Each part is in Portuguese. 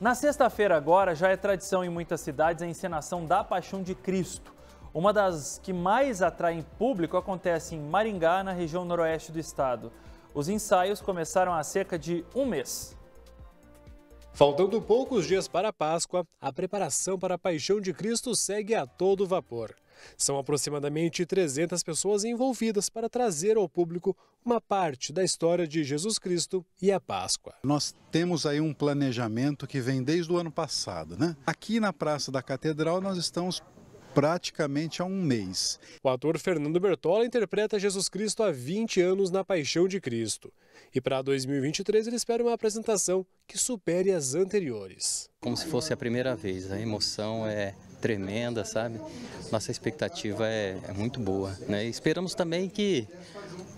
Na sexta-feira agora já é tradição em muitas cidades a encenação da Paixão de Cristo. Uma das que mais atraem público acontece em Maringá, na região noroeste do estado. Os ensaios começaram há cerca de um mês. Faltando poucos dias para a Páscoa, a preparação para a Paixão de Cristo segue a todo vapor. São aproximadamente 300 pessoas envolvidas para trazer ao público uma parte da história de Jesus Cristo e a Páscoa. Nós temos aí um planejamento que vem desde o ano passado, né? Aqui na Praça da Catedral nós estamos praticamente há um mês. O ator Fernando Bertola interpreta Jesus Cristo há 20 anos na Paixão de Cristo. E para 2023 ele espera uma apresentação que supere as anteriores. Como se fosse a primeira vez, a emoção é tremenda, sabe? Nossa expectativa é, é muito boa. Né? esperamos também que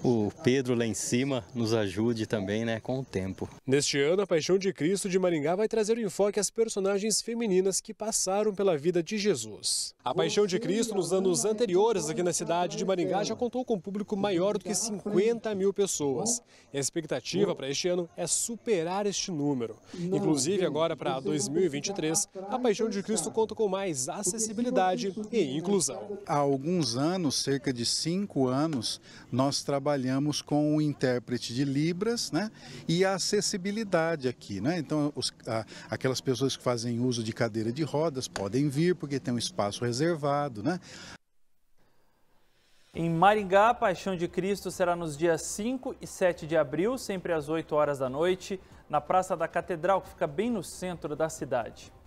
o Pedro lá em cima nos ajude também né, com o tempo. Neste ano, a Paixão de Cristo de Maringá vai trazer o enfoque às personagens femininas que passaram pela vida de Jesus. A Paixão de Cristo, nos anos anteriores aqui na cidade de Maringá, já contou com um público maior do que 50 mil pessoas. E a expectativa para este ano é superar este número. Inclusive, agora para 2023, a Paixão de Cristo conta com mais acessibilidade e inclusão. Há alguns anos, cerca de cinco anos, nós trabalhamos trabalhamos com o intérprete de Libras né, e a acessibilidade aqui. Né? Então, os, a, aquelas pessoas que fazem uso de cadeira de rodas podem vir porque tem um espaço reservado. Né? Em Maringá, Paixão de Cristo será nos dias 5 e 7 de abril, sempre às 8 horas da noite, na Praça da Catedral, que fica bem no centro da cidade.